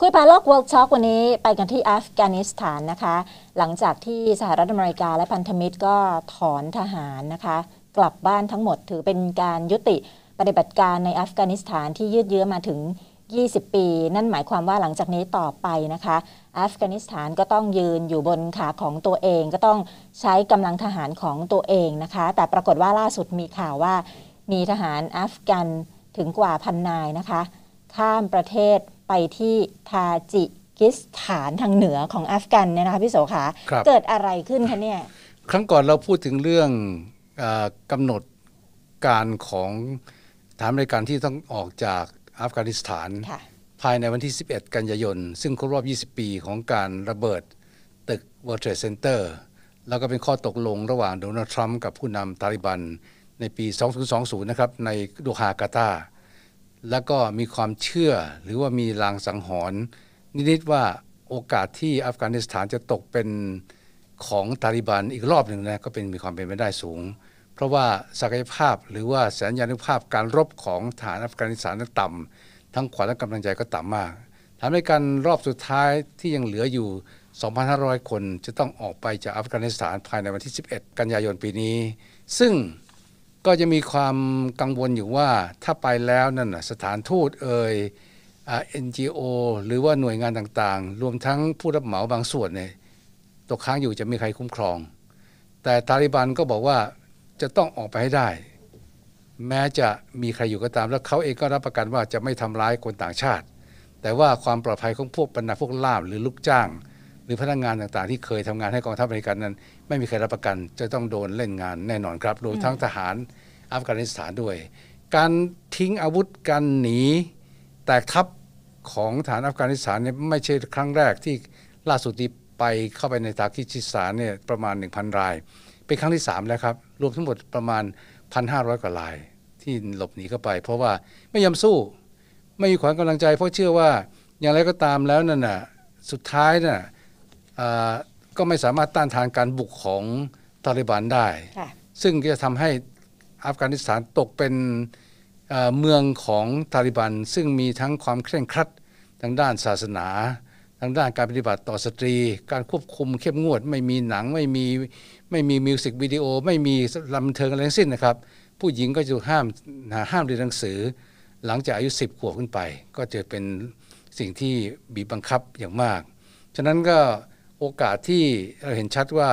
คุยพาลอกเวิร์กช็อควันนี้ไปกันที่อัฟกานิสถานนะคะ หลังจากที่สหรัฐอเมริกาและพันธมิตรก็ถอนทหารนะคะ กลับบ้านทั้งหมดถือเป็นการยุติปฏิบัติการในอัฟกานิสถานที่ยืดเยื้อมาถึง 20 ปี นั่นหมายความว่าหลังจากนี้ต่อไปนะคะอัฟกานิสถานก็ต้องยืนอยู่บนขาของตัวเอง ก็ต้องใช้กำลังทหารของตัวเองนะคะแต่ปรากฏว่าล่าสุดมีข่าวว่ามีทหารอัฟกันถึงกว่าพันนายนะคะข้ามประเทศไปที่ทาจิกิสถานทางเหนือของอัฟกันเนี่ยนะคะพี่โสขา เกิดอะไรขึ้นคะเนี่ยครั้งก่อนเราพูดถึงเรื่องอกำหนดการของฐานบริการที่ต้องออกจากอัฟกานิสถาน ภายในวันที่ 11 กันยายน ซึ่งครบรอบ20 ปีของการระเบิด ตึก World Trade Center แล้วก็เป็นข้อตกลงระหว่างโดนัลด์ทรัมป์กับผู้นำตาลิบันในปี 2020นะครับในดูฮากาตาร์แล้วก็มีความเชื่อหรือว่ามีลางสังหรณ์นิดๆว่าโอกาสที่อัฟกานิสถานจะตกเป็นของตาลิบันอีกรอบหนึ่งนะก็เป็นมีความเป็นไปได้สูง เพราะว่าศักยภาพหรือว่าสัญญาณุภาพการรบของฐานอัฟกานิสถานนั้นต่ำทั้งขวัญและกำลังใจก็ต่ำมากทำให้การรอบสุดท้ายที่ยังเหลืออยู่ 2,500 คนจะต้องออกไปจากอัฟกานิสถานภายในวันที่ 11 กันยายนปีนี้ ซึ่งก็จะมีความกังวลอยู่ว่าถ้าไปแล้วนั่นสถานทูตเอ่ยเอ็นจีโอหรือว่าหน่วยงานต่างๆ รวมทั้งผู้รับเหมาบางส่วนเนี่ยตกค้างอยู่จะมีใครคุ้มครอง แต่ตาลิบันก็บอกว่าจะต้องออกไปให้ได้ แม้จะมีใครอยู่ก็ตาม แล้วเขาเองก็รับประกันว่าจะไม่ทำร้ายคนต่างชาติ แต่ว่าความปลอดภัยของพวกบรรดาพวกล่ามหรือลูกจ้างรือพนักงานต่างๆที่เคยทำงานให้กองทัพอเมริกันนั้น ไม่มีใครรับประกัน จะต้องโดนเล่นงานแน่นอนครับ รวมทั้งทหารอัฟกานิสถานด้วย การทิ้งอาวุธการหนี แตกทัพ ของฐานอัฟกานิสถานเนี่ยไม่ใช่ครั้งแรกที่ล่าสุดที่ไปเข้าไปในตาคิชิสานเนี่ยประมาณ 1,000 ราย เป็นครั้งที่ 3 แล้วครับรวมทั้งหมดประมาณ 1,500กว่าราย ที่หลบหนีเข้าไป เพราะว่าไม่ยอมสู้ ไม่มีขวัญกำลังใจ เพราะเชื่อว่าอย่างไรก็ตามแล้วนั่นน่ะสุดท้ายน่ะก็ไม่สามารถต้านทานการบุกของ ตาลิบันได้ ซึ่งจะทำให้ อัฟกานิสถานตกเป็นเมืองของตาลิบัน ซึ่งมีทั้งความเคร่งครัดทางด้านศาสนา ทางด้านการปฏิบัติต่อสตรี การควบคุมเข้มงวด ไม่มีหนังไม่มี ไม่มีมิวสิกวิดีโอไม่มีลำเทิงอะไรทั้งสิ้นนะครับ ผู้หญิงก็จะห้ามห้ามเรียนหนังสือ หลังจากอายุ 10ขวบขึ้นไป ก็จะเป็นสิ่งที่บีบบังคับอย่างมากฉะนั้นก็โอกาสที่เราเห็นชัดว่า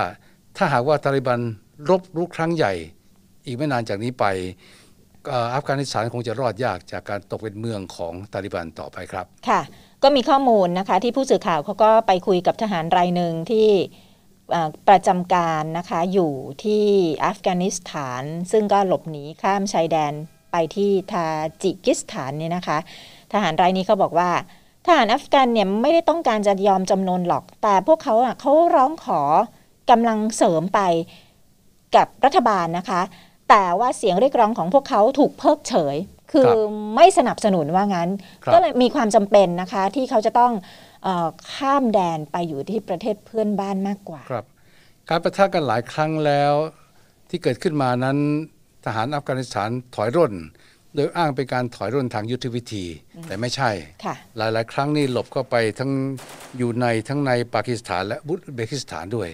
ถ้าหากว่าตาลิบันรบรุกครั้งใหญ่ อีกไม่นานจากนี้ไปอัฟกานิสถานคงจะรอดยากจากการตกเป็นเมืองของตาลิบันต่อไปครับค่ะก็มีข้อมูลนะคะที่ผู้สื่อข่าวเขาก็ไปคุยกับทหารรายหนึ่งที่ประจำการนะคะอยู่ที่อัฟกานิสถาน ซึ่งก็หลบหนีข้ามชายแดนไปที่ทาจิกิสถานเนี่ยนะคะ ทหารรายนี้เขาบอกว่าทหารอัฟกันเนี่ยไม่ได้ต้องการจะยอมจำนนหรอก แต่พวกเขาเขาร้องขอกำลังเสริมไปกับรัฐบาลนะคะ แต่ว่าเสียงเรียกร้องของพวกเขาถูกเพิกเฉย คือไม่สนับสนุนว่างั้น ก็เลยมีความจำเป็นนะคะที่เขาจะต้องออข้ามแดนไปอยู่ที่ประเทศเพื่อนบ้านมากกว่า ครับ การประทะกันหลายครั้งแล้วที่เกิดขึ้นมานั้น ทหารอัฟกานิสถานถอยร่นโดยอ้างเป็นการถอยร่นทางยุทธวิธี แต่ไม่ใช่หลายๆ ครั้งนี่หลบเข้าไปทั้งอยู่ในทั้งในปากีสถานและบุตเบกิสถานด้วย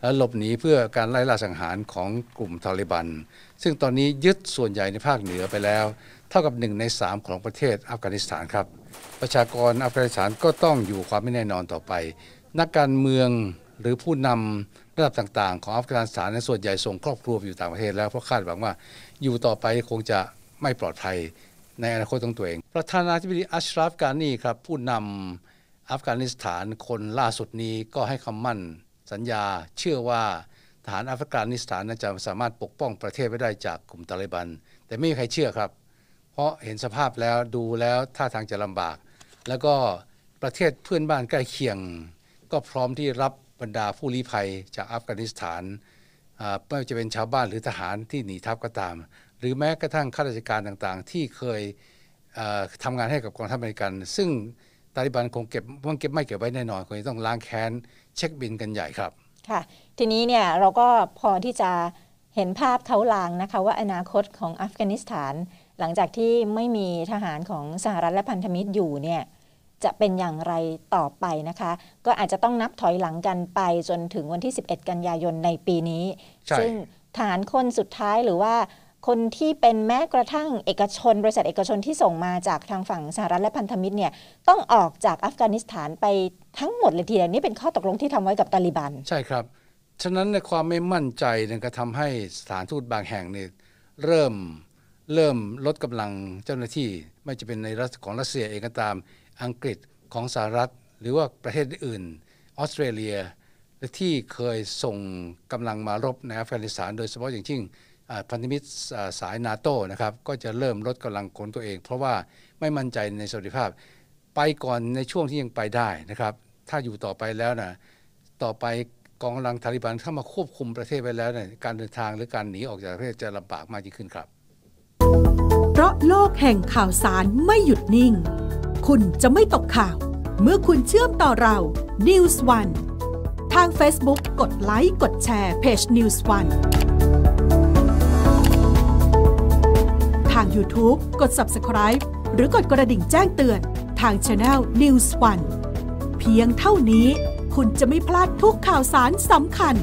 แล้วหลบหนีเพื่อการไล่ล่าสังหารของกลุ่มทาลิบัน ซึ่งตอนนี้ยึดส่วนใหญ่ในภาคเหนือไปแล้ว เท่ากับหนึ่งในสามของประเทศอัฟกานิสถานครับ ประชากรอัฟกานิสถานก็ต้องอยู่ความไม่แน่นอนต่อไป นักการเมืองหรือผู้นำระดับต่าง ๆ ของอัฟกานิสถานในส่วนใหญ่ส่งครอบครัวอยู่ต่างประเทศแล้วเพราะคาดหวังว่าอยู่ต่อไปคงจะไม่ปลอดภัยในอนาคตของตัวเอง ประธานาธิบดีอัชราฟการนีครับผู้นำอัฟกานิสถานคนล่าสุดนี้ก็ให้คำมั่นสัญญา เชื่อว่าทหารอัฟกานิสถาน จะสามารถปกป้องประเทศไว้ได้จากกลุ่มตาลิบันแต่ไม่มีใครเชื่อครับ เพราะเห็นสภาพแล้วดูแล้วท่าทางจะลำบาก แล้วก็ประเทศเพื่อนบ้านใกล้เคียง ก็พร้อมที่รับบรรดาผู้ลี้ภัยจากอัฟกานิสถานไม่ว่าจะเป็นชาวบ้านหรือทหารที่หนีทัพก็ตามหรือแม้กระทั่งข้าราชการต่างๆ ที่เคยทำงานให้กับกองทัพอเมริกัน ซึ่งตาลิบันคงเก็บมันเก็บไม่เก็บไว้แน่นอนคงจะต้องล้างแค้นเช็คบินกันใหญ่ครับ ค่ะ ทีนี้เนี่ยเราก็พอที่จะเห็นภาพเ้าลางนะคะว่าอนาคตของอัฟกานิสถานหลังจากที่ไม่มีทหารของสหรัฐและพันธมิตรอยู่เนี่ยจะเป็นอย่างไรต่อไปนะคะก็อาจจะต้องนับถอยหลังกันไปจนถึงวันที่ 11 กันยายนในปีนี้ ซึ่งฐานคนสุดท้ายหรือว่าคนที่เป็นแม้กระทั่งเอกชนบริษัทเอกชนที่ส่งมาจากทางฝั่งสหรัฐ และพันธมิตรเนี่ยต้องออกจากอัฟกานิสถานไปทั้งหมดเลยทีเดียวนี่เป็นข้อตกลงที่ทำไว้กับตาลิบันใช่ครับ ฉะนั้นในความไม่มั่นใจเนี่ยก็ทำให้สถานทูตบางแห่งเนี่ยเริ่มเริ่มลดกำลังเจ้าหน้าที่ ไม่จะเป็นในรัฐของรัสเซียเองก็ตามอังกฤษของสหรัฐ หรือว่าประเทศอื่นออสเตรเลียและที่เคยส่งกำลังมารบในอัฟกานิสถานโดยเฉพาะอย่างยิ่งพันธมิตรสายนาโต้นะครับก็จะเริ่มลดกำลังขนตัวเอง เพราะว่าไม่มั่นใจในสวัสดิภาพ ไปก่อนในช่วงที่ยังไปได้นะครับ ถ้าอยู่ต่อไปแล้วนะต่อไปกองกำลังทาริบันเข้ามาควบคุมประเทศไปแล้วเนี่ยการเดินทางหรือการหนี ออกจากประเทศจะลำบากมากยิ่งขึ้นครับ เพราะโลกแห่งข่าวสารไม่หยุดนิ่ง คุณจะไม่ตกข่าว เมื่อคุณเชื่อมต่อเรา News One ทาง Facebook กดไลค์กดแชร์เพจ News One YouTube กด Subscribe หรือกดกระดิ่งแจ้งเตือนทางช anel News One เพียงเท่านี้ คุณจะไม่พลาดทุกข่าวสารสำคัญ